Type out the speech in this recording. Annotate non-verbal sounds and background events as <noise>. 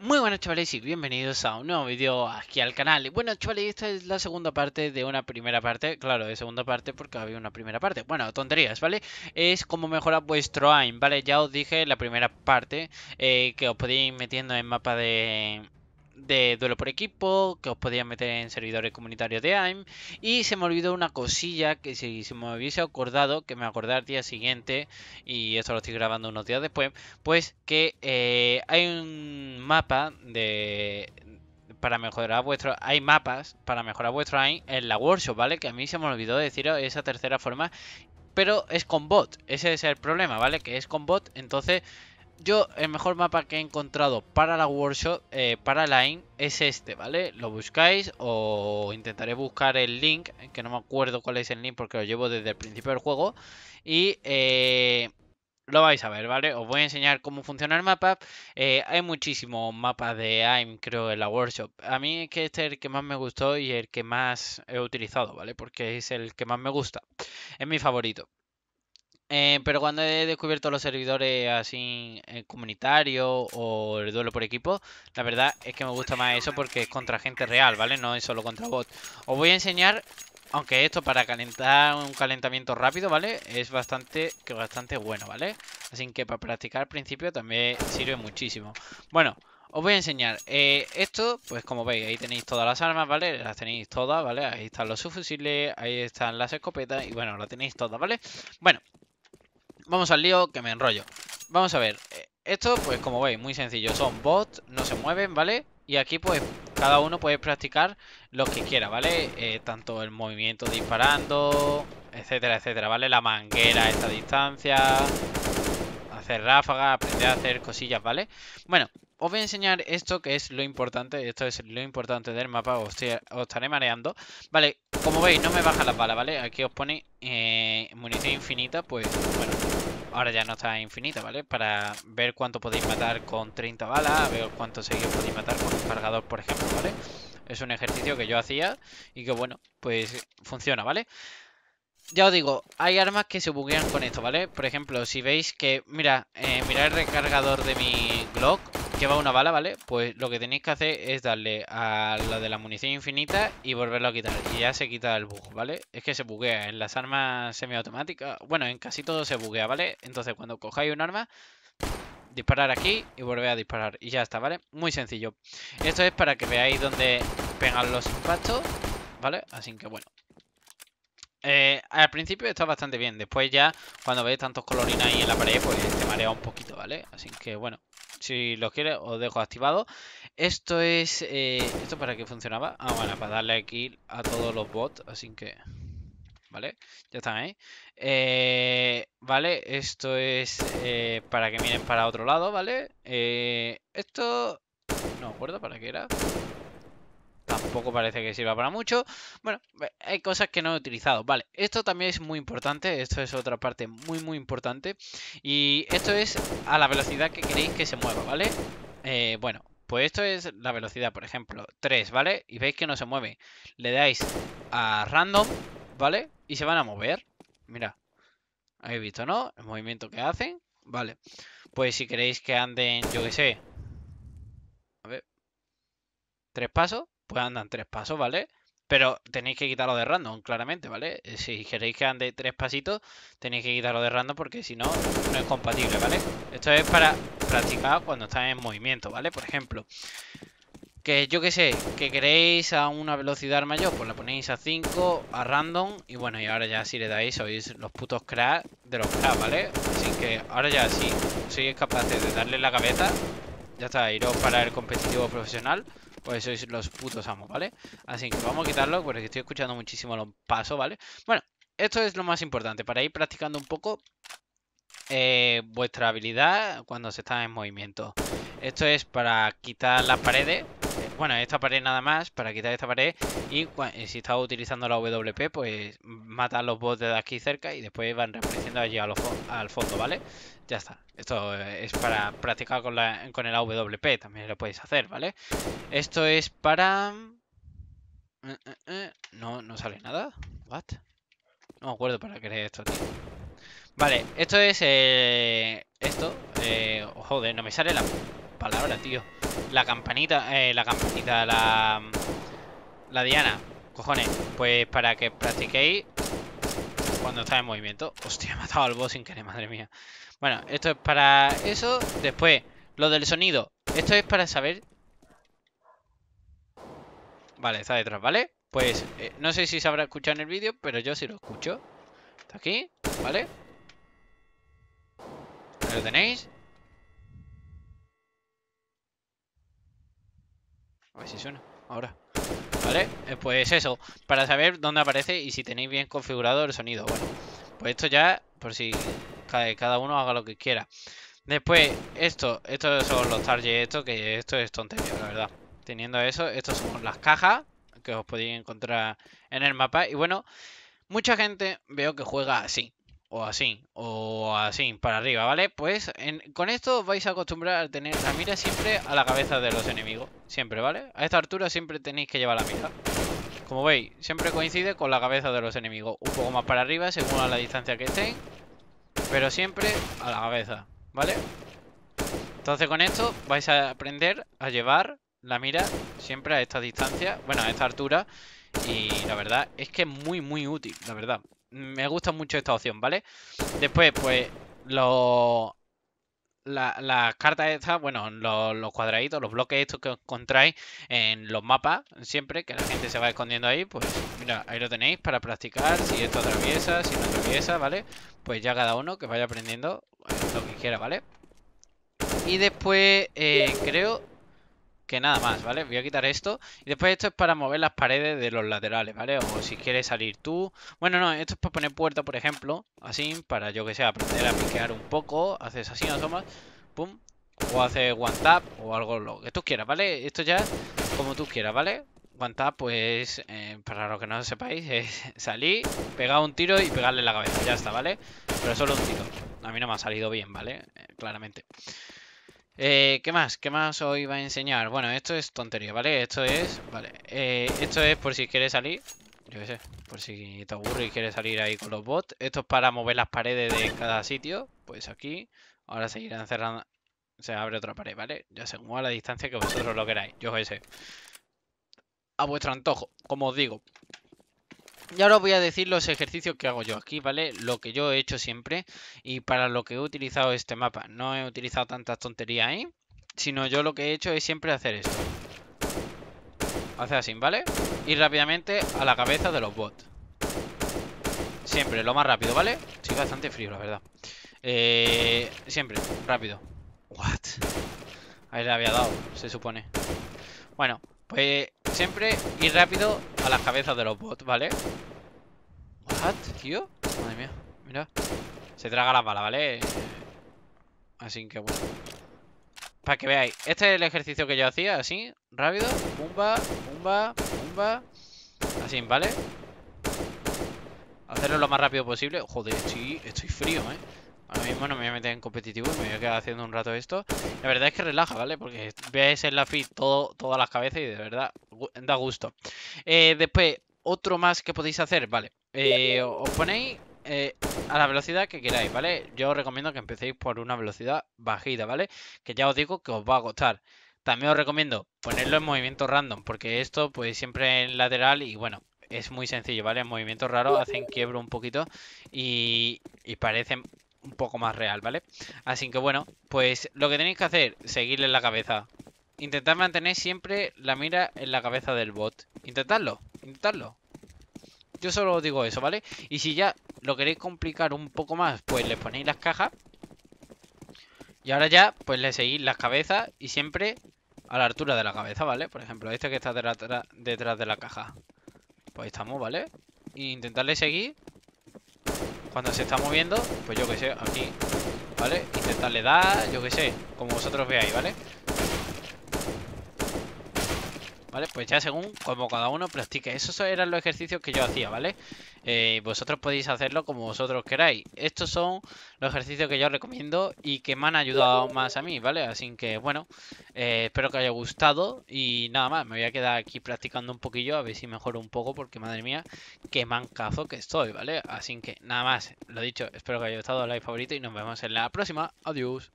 Muy buenas chavales y bienvenidos a un nuevo vídeo aquí al canal Bueno chavales, esta es la segunda parte de una primera parte Claro, de segunda parte porque había una primera parte Bueno, tonterías, ¿vale? Es como mejorar vuestro aim, ¿vale? Ya os dije la primera parte eh, Que os podéis ir metiendo en mapa de, de duelo por equipo, que os podía meter en servidores comunitarios de AIM. Y se me olvidó una cosilla que si se me hubiese acordado, que me acordé al día siguiente, y esto lo estoy grabando unos días después, pues que eh, hay un mapa de, para mejorar vuestro hay mapas para mejorar vuestro AIM en la workshop, ¿vale? Que a mí se me olvidó decir esa tercera forma, pero es con bot, ese es el problema, ¿vale? Que es con bot, entonces yo, el mejor mapa que he encontrado para la workshop, eh, para la AIM, es este, ¿vale? Lo buscáis o intentaré buscar el link, que no me acuerdo cuál es el link porque lo llevo desde el principio del juego. Y eh, lo vais a ver, ¿vale? Os voy a enseñar cómo funciona el mapa. Eh, hay muchísimos mapas de AIM, creo, en la workshop. A mí es que este es el que más me gustó y el que más he utilizado, ¿vale? Porque es el que más me gusta. Es mi favorito. Eh, pero cuando he descubierto los servidores así eh, comunitarios o el duelo por equipo, la verdad es que me gusta más eso porque es contra gente real, ¿vale? No es solo contra bots. Os voy a enseñar, aunque esto para calentar un calentamiento rápido, ¿vale? Es bastante, que bastante bueno, ¿vale? Así que para practicar al principio también sirve muchísimo. Bueno, os voy a enseñar. Eh, esto, pues como veis, ahí tenéis todas las armas, ¿vale? Las tenéis todas, ¿vale? Ahí están los subfusiles, ahí están las escopetas y bueno, las tenéis todas, ¿vale? Bueno, vamos al lío, que me enrollo. Vamos a ver. Eh, esto, pues como veis, muy sencillo. Son bots, no se mueven, ¿vale? Y aquí, pues, cada uno puede practicar lo que quiera, ¿vale? Eh, tanto el movimiento disparando, etcétera, etcétera, ¿vale? La manguera a esta distancia, hacer ráfagas, aprender a hacer cosillas, ¿vale? Bueno, os voy a enseñar esto que es lo importante, esto es lo importante del mapa, os, estaré mareando. Vale, como veis no me baja las balas, ¿vale? Aquí os pone eh, munición infinita, pues bueno, ahora ya no está infinita, ¿vale? Para ver cuánto podéis matar con 30 balas, ver cuánto seguido podéis matar con un cargador, por ejemplo, ¿vale? Es un ejercicio que yo hacía y que bueno, pues funciona, ¿vale? vale ya os digo, hay armas que se buguean con esto, ¿vale? Por ejemplo, si veis que, mira, eh, el recargador de mi Glock, que va una bala, ¿vale? Pues lo que tenéis que hacer es darle a la de la munición infinita y volverlo a quitar. Y ya se quita el bug, ¿vale? Es que se buguea en las armas semiautomáticas. Bueno, en casi todo se buguea, ¿vale? Entonces cuando cojáis un arma, disparar aquí y volver a disparar. Y ya está, ¿vale? Muy sencillo. Esto es para que veáis dónde pegan los impactos, ¿vale? Así que bueno. Eh, al principio está bastante bien, después ya cuando veis tantos colorines ahí en la pared, pues te marea un poquito, ¿vale? Así que bueno, si lo quieres os dejo activado. Esto es... Eh, ¿Esto para qué funcionaba? Ah, bueno, para darle aquí a todos los bots, así que... ¿Vale? Ya están ahí. Eh, vale, esto es para que miren para otro lado, ¿vale? esto... No me acuerdo para qué era. Tampoco parece que sirva para mucho. Bueno, hay cosas que no he utilizado. Vale, esto también es muy importante. Esto es otra parte muy, muy importante. Y esto es a la velocidad que queréis que se mueva, ¿vale? Eh, bueno, pues esto es la velocidad, por ejemplo. 3, ¿vale? Y veis que no se mueve. Le dais a random, ¿vale? Y se van a mover. Mira. Habéis visto, ¿no? El movimiento que hacen. Vale. Pues si queréis que anden, yo que sé. A ver. Tres pasos pues andan tres pasos, ¿vale? Pero tenéis que quitarlo de random, claramente, ¿vale? Eh, si queréis que ande tres pasitos, tenéis que quitarlo de random porque si no, no es compatible, ¿vale? Esto es para practicar cuando está en movimiento, ¿vale? Por ejemplo, que yo que sé, que queréis a una velocidad mayor, pues la ponéis a 5, a random, y bueno, y ahora ya si le dais, sois los putos cracks de los cracks, ¿vale? Así que ahora ya si sois capaz de darle la cabeza, ya está, iros para el competitivo profesional. Pues sois los putos amos, ¿vale? Así que vamos a quitarlo porque estoy escuchando muchísimo los pasos, ¿vale? Bueno, esto es lo más importante para ir practicando un poco eh, vuestra habilidad cuando se está en movimiento. Esto es para quitar las paredes bueno, esta pared nada más, para quitar esta pared. Y eh, si está utilizando la WP, pues mata a los bots de aquí cerca y después van reapareciendo allí al, fondo, ¿vale? Ya está. Esto eh, es para practicar con, la, con el AWP, también lo podéis hacer, ¿vale? Esto es para... Eh, no, no sale nada. ¿What? No me acuerdo para qué es esto, Vale, esto es... Esto... Eh... Joder, no me sale la palabra, tío. La campanita, eh, la campanita, la... La diana, cojones. Pues para que practiquéis cuando está en movimiento. Hostia, he <laughs> matado al boss sin querer, madre mía. Bueno, esto es para eso. Después, lo del sonido. Esto es para saber... Vale, está detrás, ¿vale? Pues eh, no sé si se habrá escuchado en el vídeo, pero yo sí lo escucho. Está aquí, ¿vale? Ahí lo tenéis. A si suena. Ahora. ¿Vale? Eh, pues eso. Para saber dónde aparece y si tenéis bien configurado el sonido. Bueno, pues esto ya por si cada uno haga lo que quiera. Después, esto. Estos son los targets. Esto que esto es tontería, la verdad. Teniendo eso, estos son las cajas que os podéis encontrar en el mapa. Y bueno, mucha gente veo que juega así o así, o así, para arriba, ¿vale? Pues con esto vais a acostumbrar a tener la mira siempre a la cabeza de los enemigos. Siempre, ¿vale? A esta altura siempre tenéis que llevar la mira. Como veis, siempre coincide con la cabeza de los enemigos. Un poco más para arriba, según a la distancia que estén. Pero siempre a la cabeza, ¿vale? Entonces con esto vais a aprender a llevar la mira siempre a esta distancia, bueno, a esta altura. Y la verdad es que es muy, muy útil, la verdad me gusta mucho esta opción, ¿vale? Después, pues, los... Las cartas estas, bueno, los, cuadraditos, los bloques estos que encontráis en los mapas, siempre que la gente se va escondiendo ahí, pues mira, ahí lo tenéis para practicar, si esto atraviesa, si no atraviesa, ¿vale? Pues ya cada uno que vaya aprendiendo lo que quiera, ¿vale? Y después, eh, creo, que nada más, ¿vale? Voy a quitar esto. Y después esto es para mover las paredes de los laterales, ¿vale? O si quieres salir tú. Bueno, no, esto es para poner puerta, por ejemplo. Así, para yo que sé, aprender a piquear un poco. Haces así, asomas. Pum. O haces one tap o algo lo que tú quieras, ¿vale? Esto ya como tú quieras, ¿vale? One tap, pues, eh, para lo que no sepáis, <laughs> es salir, pegar un tiro y pegarle la cabeza. Ya está, ¿vale? Pero solo un tiro. A mí no me ha salido bien, ¿vale? Eh, claramente. Eh, ¿Qué más? ¿Qué más os iba a enseñar? Bueno, esto es tontería, ¿vale? Esto es... Vale. Eh, esto es por si quieres salir. Yo sé. Por si te aburre y quieres salir ahí con los bots. Esto es para mover las paredes de cada sitio. Pues aquí. Ahora seguirán cerrando... Se abre otra pared, ¿vale? Ya según a la distancia que vosotros lo queráis. Yo sé. A vuestro antojo, como os digo. Y ahora os voy a decir los ejercicios que hago yo aquí, ¿vale? Lo que yo he hecho siempre y para lo que he utilizado este mapa. No he utilizado tantas tonterías ahí, sino yo lo que he hecho es siempre hacer esto. Hacer así, ¿vale? Y rápidamente a la cabeza de los bots. Siempre, lo más rápido, ¿vale? sí bastante frío, la verdad. Eh, siempre, rápido. What? Ahí le había dado, se supone. Bueno, pues siempre ir rápido a las cabezas de los bots, ¿vale? What, tío? Madre mía, mira. Se traga la bala, ¿vale? Así que bueno. Para que veáis, este es el ejercicio que yo hacía, así, rápido. Pumba, pumba, pumba. Así, ¿vale? Hacerlo lo más rápido posible. Joder, estoy, estoy frío, ¿eh? Ahora mismo no me voy a meter en competitivo me voy a quedar haciendo un rato esto. La verdad es que relaja, ¿vale? Porque ves en la feed todo, todas las cabezas y de verdad da gusto. Eh, después, otro más que podéis hacer, vale. Eh, os ponéis eh, a la velocidad que queráis, ¿vale? Yo os recomiendo que empecéis por una velocidad bajita, ¿vale? Que ya os digo que os va a costar. También os recomiendo ponerlo en movimiento random, porque esto pues siempre en lateral y bueno, es muy sencillo, ¿vale? Movimientos raros hacen quiebro un poquito y, y parecen un poco más real, ¿vale? Así que bueno, pues lo que tenéis que hacer, seguirle la cabeza Intentad mantener siempre la mira en la cabeza del bot. Intentadlo, intentadlo. Yo solo os digo eso, ¿vale? Y si ya lo queréis complicar un poco más, pues le ponéis las cajas. Y ahora ya, pues le seguís las cabezas y siempre a la altura de la cabeza, ¿vale? Por ejemplo, este que está detrás de la caja. Pues estamos, ¿vale? E intentarle seguir. Cuando se está moviendo, pues yo que sé, aquí, ¿vale? Intentarle dar, yo que sé, como vosotros veáis, ¿vale? vale pues ya según como cada uno practique. Esos eran los ejercicios que yo hacía, ¿vale? Eh, vosotros podéis hacerlo como vosotros queráis. Estos son los ejercicios que yo recomiendo y que me han ayudado más a mí, ¿vale? Así que, bueno, eh, espero que os haya gustado y nada más. Me voy a quedar aquí practicando un poquillo a ver si mejoro un poco porque, madre mía, qué mancazo que estoy, ¿vale? Así que, nada más. Lo dicho, espero que haya gustado, like favorito y nos vemos en la próxima. Adiós.